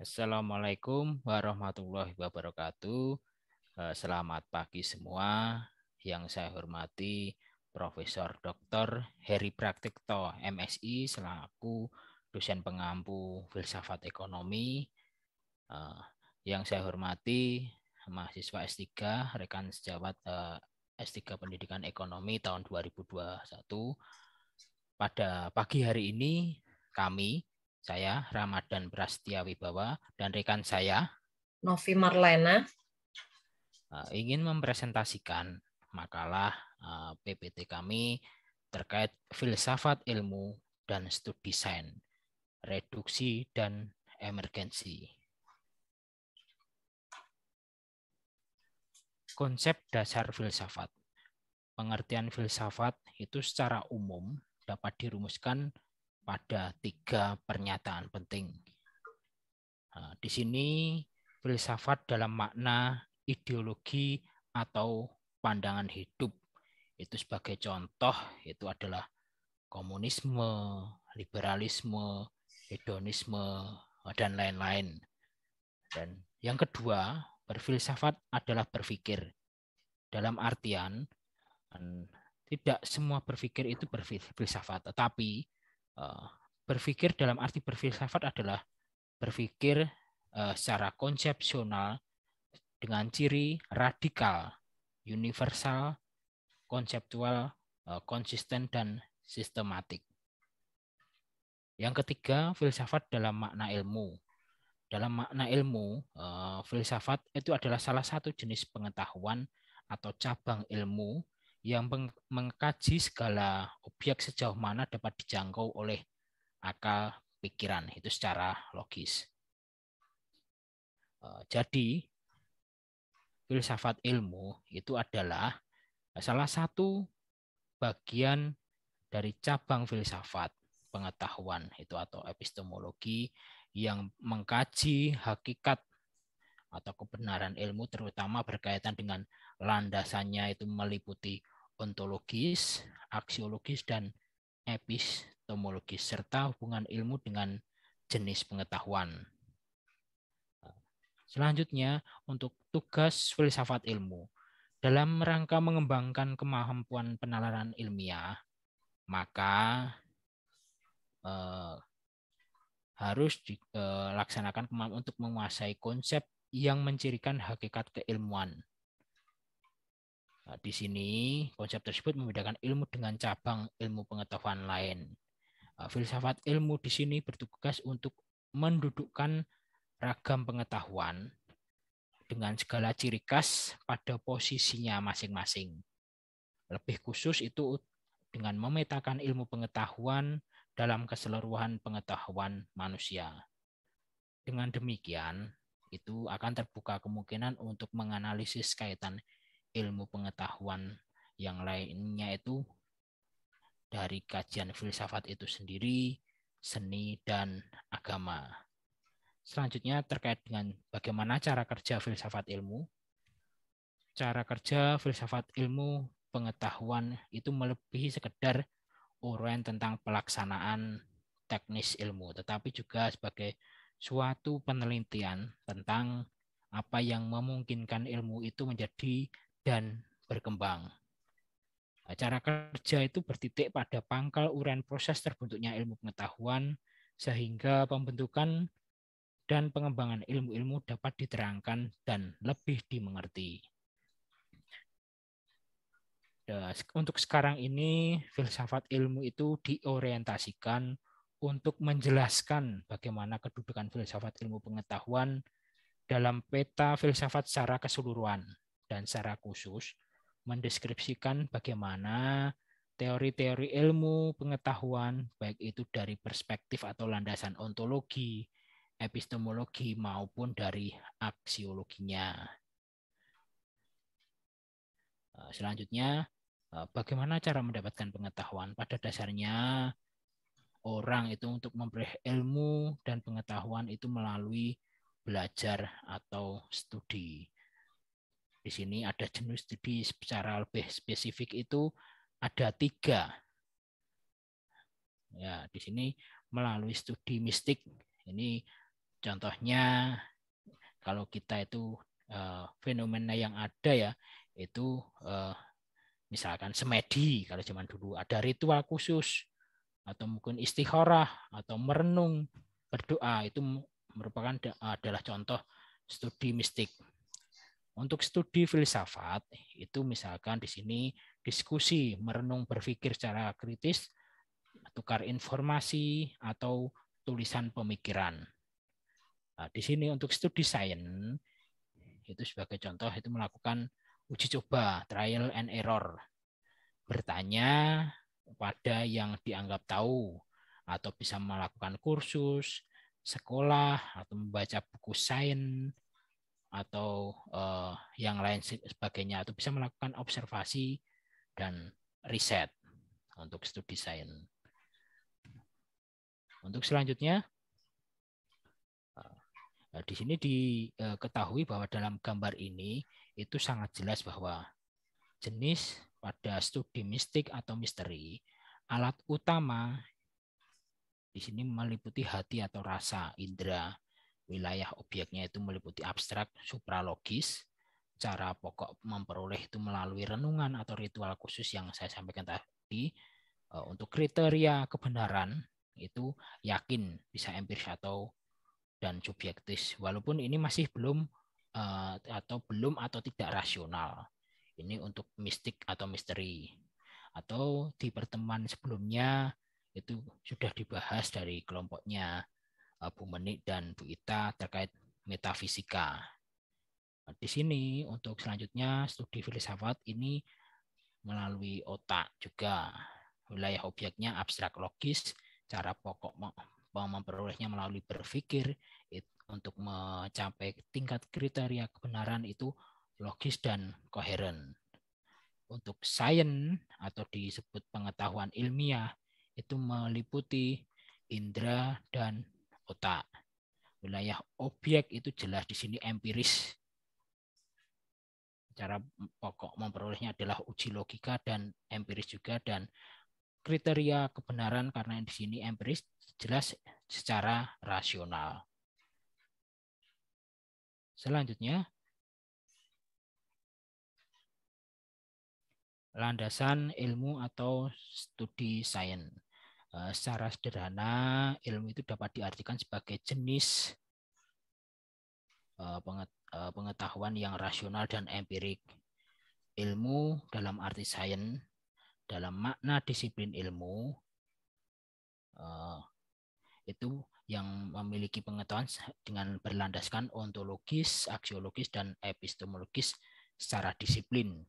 Assalamualaikum warahmatullahi wabarakatuh. Eh, selamat pagi semua. Yang saya hormati Profesor Dr. Heri Praktikto, MSI, selaku dosen pengampu filsafat ekonomi. Eh, yang saya hormati mahasiswa S3, rekan sejawat eh, S3 Pendidikan Ekonomi tahun 2021. Pada pagi hari ini, kami saya Ramadan Prastia Wibawa dan rekan saya Novi Marlena eh, ingin mempresentasikan makalah eh, PPT kami terkait filsafat ilmu dan studi desain, reduksi dan emergensi. Konsep dasar filsafat. Pengertian filsafat itu secara umum dapat dirumuskan pada tiga pernyataan penting. Eh, di sini filsafat dalam makna ideologi atau pandangan hidup itu sebagai contoh itu adalah komunisme, liberalisme, hedonisme eh, dan lain-lain. Dan yang kedua, berfilsafat adalah berpikir. Dalam artian tidak semua berpikir itu berfilsafat, tetapi Eh, berpikir dalam arti berfilsafat adalah berpikir eh, secara konsepsional dengan ciri radikal, universal, konseptual, eh, konsisten, dan sistematik. Yang ketiga, filsafat dalam makna ilmu. Dalam makna ilmu, filsafat itu adalah salah satu jenis pengetahuan atau cabang ilmu yang mengkaji segala objek sejauh mana dapat dijangkau oleh akal pikiran itu secara logis. Eh, jadi filsafat ilmu itu adalah salah satu bagian dari cabang filsafat pengetahuan itu atau epistemologi yang mengkaji hakikat atau kebenaran ilmu terutama berkaitan dengan landasannya itu meliputi ontologis, aksiologis, dan epistemologis, serta hubungan ilmu dengan jenis pengetahuan. Selanjutnya, untuk tugas filsafat ilmu. Dalam rangka mengembangkan kemampuan penalaran ilmiah, maka eh, harus dilaksanakan eh, kemampuan untuk menguasai konsep yang mencirikan hakikat keilmuan Eh, di sini konsep tersebut membedakan ilmu dengan cabang ilmu pengetahuan lain. Eh, filsafat ilmu di sini bertugas untuk mendudukkan ragam pengetahuan dengan segala ciri khas pada posisinya masing-masing. Lebih khusus itu dengan memetakan ilmu pengetahuan dalam keseluruhan pengetahuan manusia. Dengan demikian, itu akan terbuka kemungkinan untuk menganalisis kaitan ilmu pengetahuan yang lainnya itu dari kajian filsafat itu sendiri, seni, dan agama. Selanjutnya terkait dengan bagaimana cara kerja filsafat ilmu. Cara kerja filsafat ilmu pengetahuan itu melebihi sekedar uraian tentang pelaksanaan teknis ilmu, tetapi juga sebagai suatu penelitian tentang apa yang memungkinkan ilmu itu menjadi dan berkembang. Nah, cara kerja itu bertitik pada pangkal uraian proses terbentuknya ilmu pengetahuan sehingga pembentukan dan pengembangan ilmu-ilmu dapat diterangkan dan lebih dimengerti. Nah, untuk sekarang ini, filsafat ilmu itu diorientasikan untuk menjelaskan bagaimana kedudukan filsafat ilmu pengetahuan dalam peta filsafat secara keseluruhan dan secara khusus mendeskripsikan bagaimana teori-teori ilmu pengetahuan baik itu dari perspektif atau landasan ontologi, epistemologi maupun dari aksiologinya. Eh, selanjutnya, eh, bagaimana cara mendapatkan pengetahuan? Pada dasarnya orang itu untuk memperoleh ilmu dan pengetahuan itu melalui belajar atau studi. Di sini ada jenis tipis secara lebih spesifik itu ada tiga. Ya, di sini melalui studi mistik. Ini contohnya kalau kita itu eh, fenomena yang ada ya itu eh, misalkan semedi kalau zaman dulu ada ritual khusus atau mungkin istikharah atau merenung berdoa itu merupakan adalah contoh studi mistik untuk studi filsafat itu misalkan di sini diskusi, merenung, berpikir secara kritis, tukar informasi atau tulisan pemikiran. Nah, di sini untuk studi sains itu sebagai contoh itu melakukan uji coba, trial and error. Bertanya pada yang dianggap tahu atau bisa melakukan kursus, sekolah atau membaca buku sains atau uh, yang lain sebagainya atau bisa melakukan observasi dan riset untuk studi sains. Untuk selanjutnya uh, di sini diketahui eh, bahwa dalam gambar ini itu sangat jelas bahwa jenis pada studi mistik atau misteri alat utama di sini meliputi hati atau rasa, indera, Wilayah objeknya itu meliputi abstrak, supralogis, cara pokok memperoleh itu melalui renungan atau ritual khusus yang saya sampaikan tadi. Eh, untuk kriteria kebenaran itu yakin bisa empiris atau dan subjektif Walaupun ini masih belum eh, atau belum atau tidak rasional. Ini untuk mistik atau misteri. Atau di pertemuan sebelumnya itu sudah dibahas dari kelompoknya Bu Menik dan Bu Ita terkait metafisika. Di sini untuk selanjutnya studi filsafat ini melalui otak juga. Wilayah objeknya abstrak logis, cara pokok memperolehnya melalui berpikir untuk mencapai tingkat kriteria kebenaran itu logis dan koheren. Untuk sains atau disebut pengetahuan ilmiah itu meliputi indera dan otak. Wilayah objek itu jelas di sini empiris. Cara pokok memperolehnya adalah uji logika dan empiris juga dan kriteria kebenaran karena di sini empiris jelas secara rasional. Selanjutnya landasan ilmu atau studi sains. Eh, secara sederhana ilmu itu dapat diartikan sebagai jenis eh, eh, pengetahuan yang rasional dan empirik. Ilmu dalam arti sains dalam makna disiplin ilmu itu yang memiliki pengetahuan dengan berlandaskan ontologis, aksiologis, dan epistemologis secara disiplin.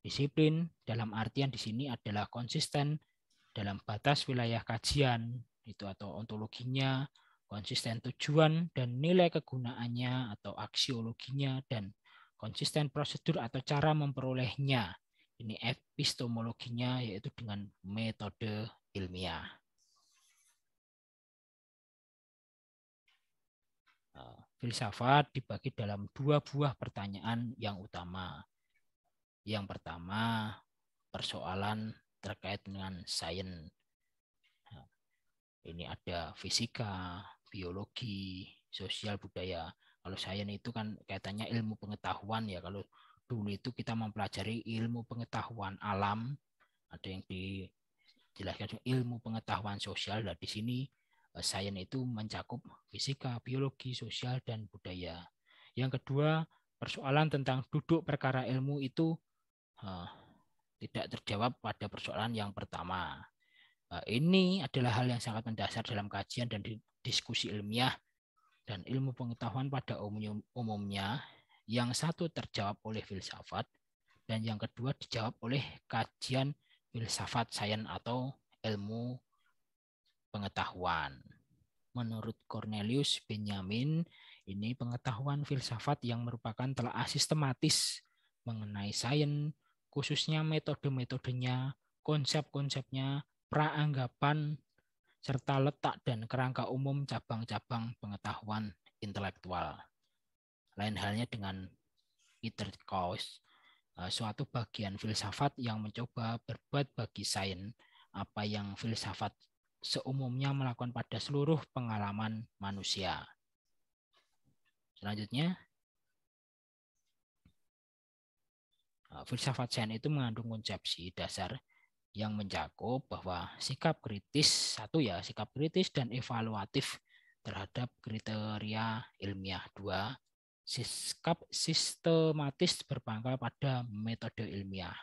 Disiplin dalam artian di sini adalah konsisten dalam batas wilayah kajian itu atau ontologinya, konsisten tujuan dan nilai kegunaannya atau aksiologinya dan konsisten prosedur atau cara memperolehnya. Ini epistemologinya yaitu dengan metode ilmiah. Filsafat dibagi dalam dua buah pertanyaan yang utama. Yang pertama, persoalan terkait dengan sains. Nah, ini ada fisika, biologi, sosial budaya. Kalau sains itu kan kaitannya ilmu pengetahuan ya. Kalau dulu itu kita mempelajari ilmu pengetahuan alam, ada yang dijelaskan ilmu pengetahuan sosial. Nah, di sini eh, sains itu mencakup fisika, biologi, sosial dan budaya. Yang kedua, persoalan tentang duduk perkara ilmu itu eh, tidak terjawab pada persoalan yang pertama. Eh, ini adalah hal yang sangat mendasar dalam kajian dan diskusi ilmiah dan ilmu pengetahuan pada umumnya yang satu terjawab oleh filsafat dan yang kedua dijawab oleh kajian filsafat sains atau ilmu pengetahuan. Menurut Cornelius Benjamin, ini pengetahuan filsafat yang merupakan telaah sistematis mengenai sains, khususnya metode-metodenya, konsep-konsepnya, praanggapan, serta letak dan kerangka umum cabang-cabang pengetahuan intelektual. Lain halnya dengan Peter Kaus, eh, suatu bagian filsafat yang mencoba berbuat bagi sains apa yang filsafat seumumnya melakukan pada seluruh pengalaman manusia. Selanjutnya, Eh, filsafat Zen itu mengandung konsepsi dasar yang mencakup bahwa sikap kritis satu ya sikap kritis dan evaluatif terhadap kriteria ilmiah dua sikap sistematis berpangkal pada metode ilmiah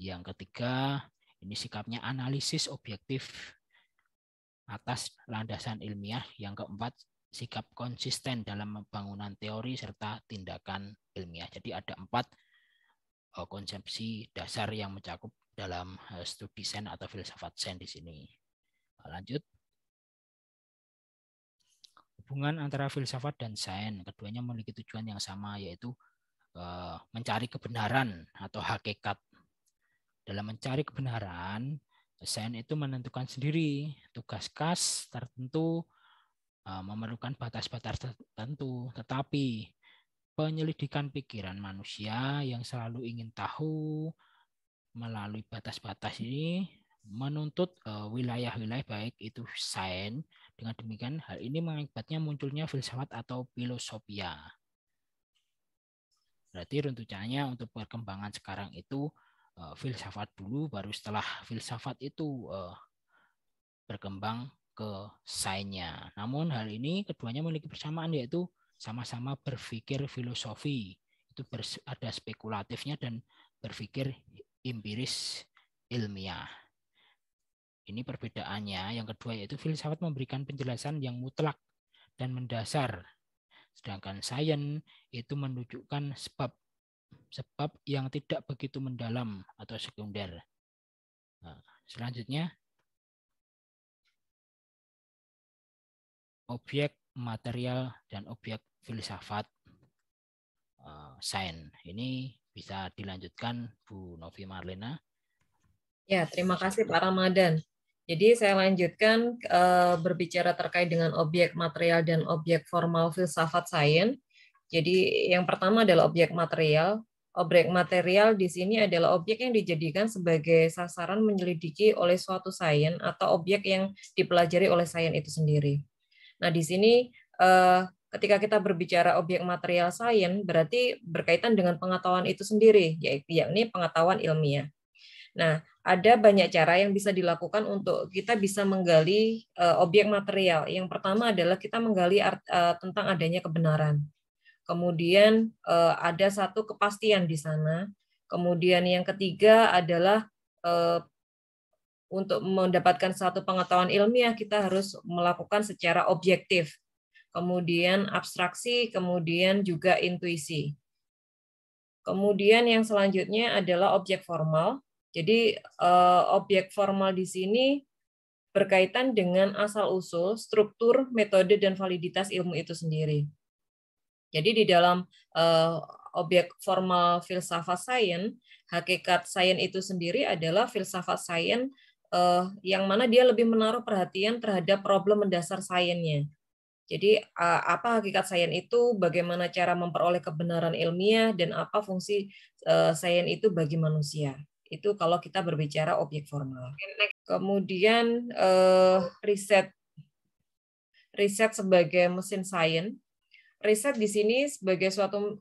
yang ketiga ini sikapnya analisis objektif atas landasan ilmiah yang keempat sikap konsisten dalam pembangunan teori serta tindakan ilmiah jadi ada empat Eh, konsepsi dasar yang mencakup dalam eh, studi sen atau filsafat sen di sini. Eh, lanjut. Hubungan antara filsafat dan sains keduanya memiliki tujuan yang sama yaitu mencari kebenaran atau hakikat. Dalam mencari kebenaran, sains itu menentukan sendiri tugas khas tertentu memerlukan batas-batas tertentu, tetapi penyelidikan pikiran manusia yang selalu ingin tahu melalui batas-batas ini menuntut eh, wilayah-wilayah baik itu sains. Dengan demikian hal ini mengakibatnya munculnya filsafat atau filosofia. Berarti runtutannya untuk perkembangan sekarang itu eh, filsafat dulu baru setelah filsafat itu eh, berkembang ke sainsnya. Namun hal ini keduanya memiliki persamaan yaitu sama-sama berpikir filosofi itu ada spekulatifnya dan berpikir empiris ilmiah. Ini perbedaannya. Yang kedua yaitu filsafat memberikan penjelasan yang mutlak dan mendasar. Sedangkan sains itu menunjukkan sebab sebab yang tidak begitu mendalam atau sekunder. Nah, selanjutnya objek material dan objek filsafat eh, sains. Ini bisa dilanjutkan Bu Novi Marlena. Ya, terima kasih Pak Ramadan. Jadi saya lanjutkan eh, berbicara terkait dengan objek material dan objek formal filsafat sains. Jadi yang pertama adalah objek material. Objek material di sini adalah objek yang dijadikan sebagai sasaran menyelidiki oleh suatu sains atau objek yang dipelajari oleh sains itu sendiri. Nah, di sini eh, ketika kita berbicara objek material sains berarti berkaitan dengan pengetahuan itu sendiri yaitu yakni pengetahuan ilmiah. Nah, ada banyak cara yang bisa dilakukan untuk kita bisa menggali uh, objek material. Yang pertama adalah kita menggali eh, tentang adanya kebenaran. Kemudian ada satu kepastian di sana. Kemudian yang ketiga adalah untuk mendapatkan satu pengetahuan ilmiah kita harus melakukan secara objektif. Kemudian abstraksi, kemudian juga intuisi. Kemudian yang selanjutnya adalah objek formal. Jadi eh, objek formal di sini berkaitan dengan asal-usul, struktur, metode dan validitas ilmu itu sendiri. Jadi di dalam eh, objek formal filsafat sains, hakikat sains itu sendiri adalah filsafat sains uh, yang mana dia lebih menaruh perhatian terhadap problem mendasar sainsnya. Jadi uh, apa hakikat sains itu, bagaimana cara memperoleh kebenaran ilmiah dan apa fungsi uh, sains itu bagi manusia. Itu kalau kita berbicara objek formal. Kemudian uh, riset riset sebagai mesin sains. Riset di sini sebagai suatu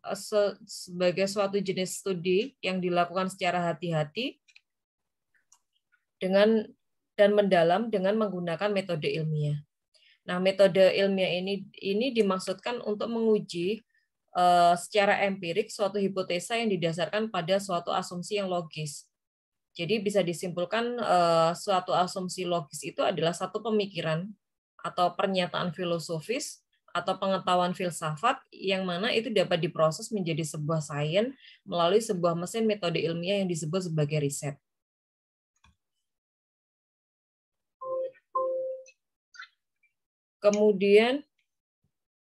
sebagai suatu jenis studi yang dilakukan secara hati-hati dengan dan mendalam dengan menggunakan metode ilmiah. Nah, metode ilmiah ini ini dimaksudkan untuk menguji uh, secara empirik suatu hipotesa yang didasarkan pada suatu asumsi yang logis. Jadi bisa disimpulkan uh, suatu asumsi logis itu adalah satu pemikiran atau pernyataan filosofis atau pengetahuan filsafat yang mana itu dapat diproses menjadi sebuah sains melalui sebuah mesin metode ilmiah yang disebut sebagai riset. Kemudian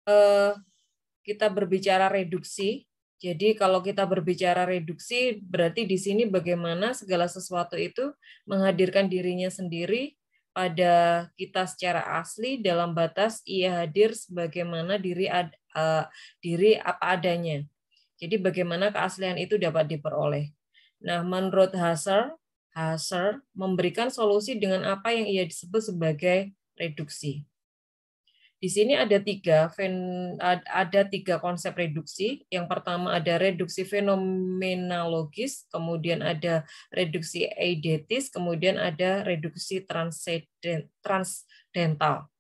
eh, kita berbicara reduksi. Jadi kalau kita berbicara reduksi berarti di sini bagaimana segala sesuatu itu menghadirkan dirinya sendiri pada kita secara asli dalam batas ia hadir sebagaimana diri ad, uh, diri apa adanya. Jadi bagaimana keaslian itu dapat diperoleh. Nah, menurut Husserl, Husserl memberikan solusi dengan apa yang ia disebut sebagai reduksi. Di sini ada tiga ada tiga konsep reduksi. Yang pertama ada reduksi fenomenologis, kemudian ada reduksi eidetis, kemudian ada reduksi transdental.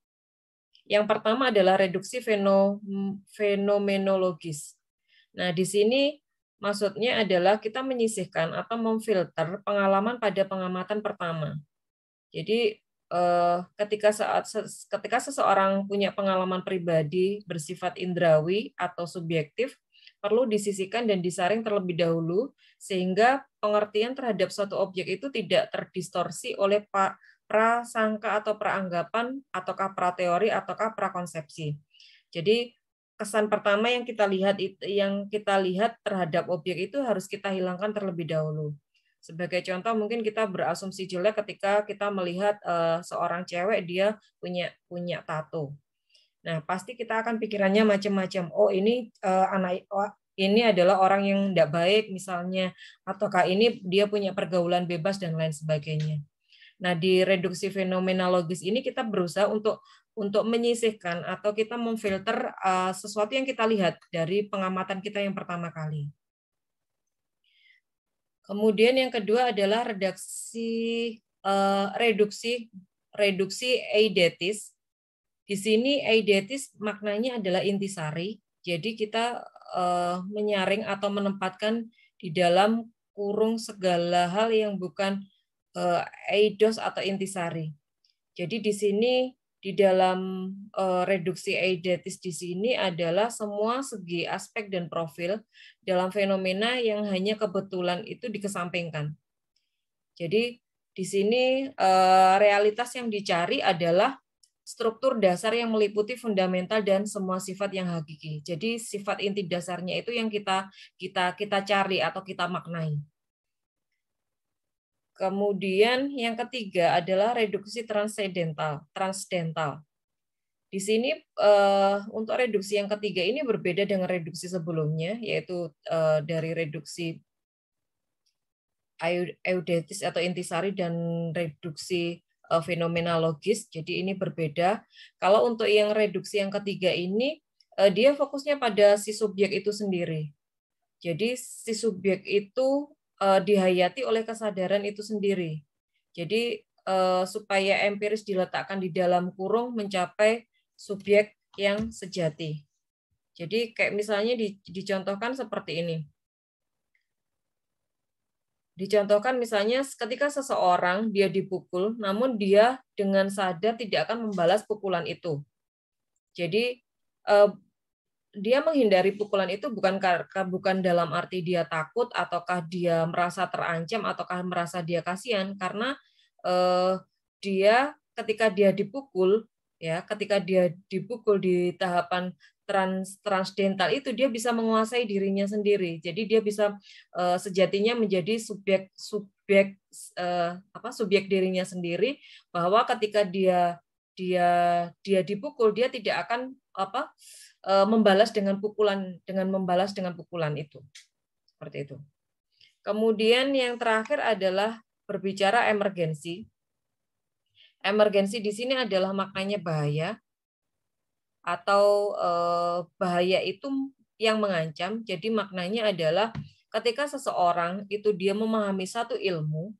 Yang pertama adalah reduksi fenomenologis. Nah, di sini maksudnya adalah kita menyisihkan atau memfilter pengalaman pada pengamatan pertama. Jadi Eh, ketika saat ketika seseorang punya pengalaman pribadi bersifat indrawi atau subjektif perlu disisikan dan disaring terlebih dahulu sehingga pengertian terhadap suatu objek itu tidak terdistorsi oleh prasangka atau peranggapan ataukah prateori ataukah prakonsepsi. Jadi kesan pertama yang kita lihat yang kita lihat terhadap objek itu harus kita hilangkan terlebih dahulu. Sebagai contoh mungkin kita berasumsi jelek ketika kita melihat uh, seorang cewek dia punya punya tato. Nah, pasti kita akan pikirannya macam-macam. Oh, ini uh, eh, anak oh, ini adalah orang yang tidak baik misalnya ataukah ini dia punya pergaulan bebas dan lain sebagainya. Nah, di reduksi fenomenologis ini kita berusaha untuk untuk menyisihkan atau kita memfilter uh, sesuatu yang kita lihat dari pengamatan kita yang pertama kali. Kemudian yang kedua adalah redaksi uh, reduksi reduksi eidetis. Di sini eidetis maknanya adalah intisari. Jadi kita uh, menyaring atau menempatkan di dalam kurung segala hal yang bukan uh, eidos atau intisari. Jadi di sini di dalam uh, reduksi eidetis di sini adalah semua segi aspek dan profil dalam fenomena yang hanya kebetulan itu dikesampingkan. Jadi di sini uh, realitas yang dicari adalah struktur dasar yang meliputi fundamental dan semua sifat yang hakiki. Jadi sifat inti dasarnya itu yang kita kita kita cari atau kita maknai. Kemudian yang ketiga adalah reduksi transcendental. transdental. Di sini eh, untuk reduksi yang ketiga ini berbeda dengan reduksi sebelumnya, yaitu eh, dari reduksi eudetis atau intisari dan reduksi uh, eh, fenomenologis. Jadi ini berbeda. Kalau untuk yang reduksi yang ketiga ini, dia fokusnya pada si subjek itu sendiri. Jadi si subjek itu uh, dihayati oleh kesadaran itu sendiri. Jadi uh, supaya empiris diletakkan di dalam kurung mencapai subjek yang sejati. Jadi kayak misalnya di, dicontohkan seperti ini. Dicontohkan misalnya ketika seseorang dia dipukul, namun dia dengan sadar tidak akan membalas pukulan itu. Jadi eh, dia menghindari pukulan itu bukan bukan dalam arti dia takut ataukah dia merasa terancam ataukah merasa dia kasihan karena eh, dia ketika dia dipukul ya ketika dia dipukul di tahapan trans transdental itu dia bisa menguasai dirinya sendiri jadi dia bisa eh, sejatinya menjadi subjek subjek eh, apa subjek dirinya sendiri bahwa ketika dia dia dia dipukul dia tidak akan apa Eh, membalas dengan pukulan dengan membalas dengan pukulan itu. Seperti itu. Kemudian yang terakhir adalah berbicara emergensi. Emergensi di sini adalah maknanya bahaya atau eh, bahaya itu yang mengancam. Jadi maknanya adalah ketika seseorang itu dia memahami satu ilmu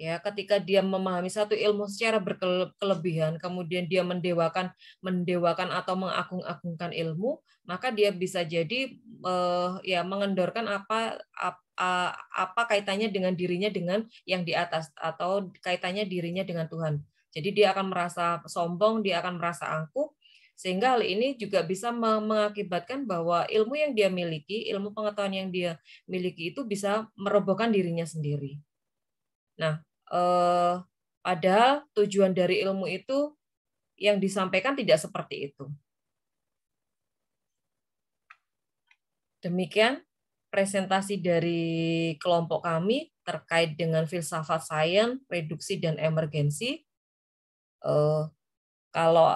ya ketika dia memahami satu ilmu secara berkelebihan kemudian dia mendewakan mendewakan atau mengagung-agungkan ilmu maka dia bisa jadi eh, ya mengendorkan apa, apa apa kaitannya dengan dirinya dengan yang di atas atau kaitannya dirinya dengan Tuhan jadi dia akan merasa sombong dia akan merasa angkuh sehingga hal ini juga bisa mengakibatkan bahwa ilmu yang dia miliki ilmu pengetahuan yang dia miliki itu bisa merobohkan dirinya sendiri Nah, eh, padahal tujuan dari ilmu itu yang disampaikan tidak seperti itu. Demikian presentasi dari kelompok kami terkait dengan filsafat sains, reduksi, dan emergensi. Eh, kalau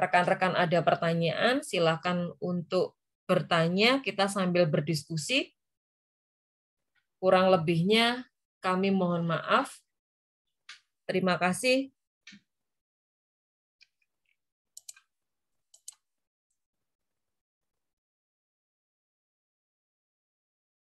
rekan-rekan ada pertanyaan, silakan untuk bertanya, kita sambil berdiskusi. Kurang lebihnya kami mohon maaf. Terima kasih.